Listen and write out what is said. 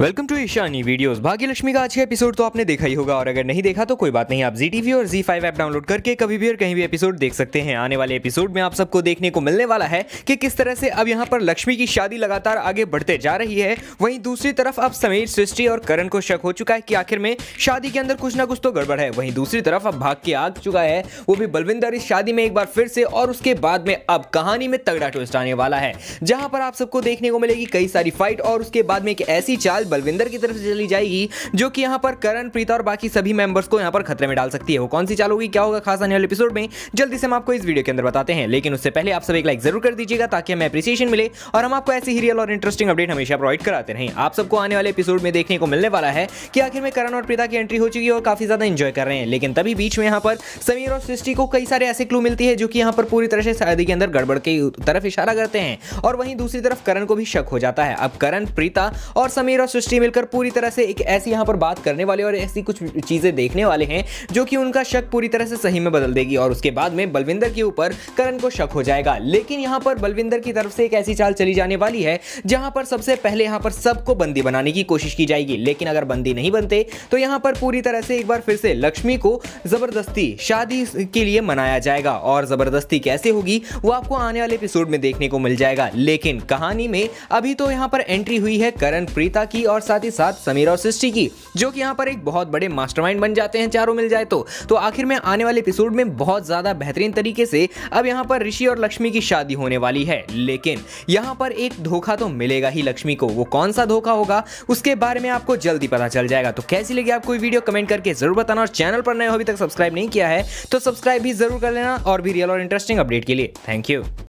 welcome to Ishani videos Bhagyalakshmi का आज का एपिसोड तो आपने देखा ही होगा और अगर नहीं देखा तो कोई बात नहीं आप जी टीवी और जी फाइव ऐप डाउनलोड करके कभी भी और कहीं भी एपिसोड देख सकते हैं आने वाले एपिसोड में आप सबको देखने को मिलने वाला है कि किस तरह से अब यहाँ पर लक्ष्मी की शादी लगातार आगे बढ़ते जा रही है वही दूसरी तरफ अब समीर सृष्टि और करण को शक हो चुका है की आखिर में शादी के अंदर कुछ ना कुछ तो गड़बड़ है वही दूसरी तरफ अब भाग के आ चुका है वो भी बलविंदर इस शादी में एक बार फिर से और उसके बाद में अब कहानी में तगड़ा ट्विस्ट आने वाला है जहां पर आप सबको देखने को मिलेगी कई सारी फाइट और उसके बाद में एक ऐसी चाल बॉल बलविंदर की तरफ से चली जाएगी जो कि यहाँ पर करण प्रीत और बाकी सभी मेंबर्स को यहाँ पर खतरे में डाल सकती है वो कौन सी चाल होगी क्या होगा खास आने वाले एपिसोड में जल्दी से हम आपको इस वीडियो के अंदर बताते हैं लेकिन उससे पहले आप सब एक लाइक जरूर कर दीजिएगा ताकि हमें अप्रिसिएशन मिले और हम आपको ऐसे ही रियल और इंटरेस्टिंग अपडेट हमेशा प्रोवाइड कराते रहें आप सबको आने वाले एपिसोड में देखने को मिलने वाला है कि आखिर में करण और प्रीता की एंट्री हो चुकी है और काफी ज्यादा इंजॉय कर रहे हैं लेकिन तभी बीच में यहाँ पर समीर और सृष्टि को कई सारे ऐसे क्लू मिलती है जो कि यहाँ पर पूरी तरह से शादी के अंदर गड़बड़ की तरफ इशारा करते हैं और वहीं दूसरी तरफ करण को भी शक हो जाता है अब करण प्रीता और समीर और सृष्टि मिलकर पूरी तरह से एक ऐसी यहाँ पर बात करने वाले और ऐसी कुछ चीज़ें देखने वाले हैं जो कि उनका शक पूरी तरह से सही में बदल देगी और उसके बाद में बलविंदर के ऊपर करण को शक हो जाएगा लेकिन यहाँ पर बलविंदर की तरफ से एक ऐसी चाल चली जाने वाली है जहाँ पर सबसे पहले यहाँ पर सबको बंदी बनाने की कोशिश की जाएगी लेकिन अगर बंदी नहीं बनते तो यहाँ पर पूरी तरह से एक बार फिर से लक्ष्मी को ज़बरदस्ती शादी के लिए मनाया जाएगा और ज़बरदस्ती कैसे होगी वो आपको आने वाले एपिसोड में देखने को मिल जाएगा लेकिन कहानी में अभी तो यहाँ पर एंट्री हुई है करण प्रीता की की और साथ ही साथ समीर और सृष्टि की जो कि यहाँ पर एक बहुत बड़े मास्टरमाइंड बन जाते हैं चारों मिल जाए तो, तो आखिर में आने वाले एपिसोड में बहुत ज़्यादा बेहतरीन तरीके से अब यहाँ पर ऋषि और लक्ष्मी की शादी होने वाली है लेकिन यहाँ पर एक धोखा तो मिलेगा ही लक्ष्मी को वो कौन सा धोखा होगा उसके बारे में आपको जल्दी पता चल जाएगा तो कैसी लगी आपको वीडियो कमेंट करके जरूर बताना और चैनल पर नए अभी तक सब्सक्राइब नहीं किया है तो सब्सक्राइब भी जरूर कर लेना और भी रियल और इंटरेस्टिंग अपडेट के लिए थैंक यू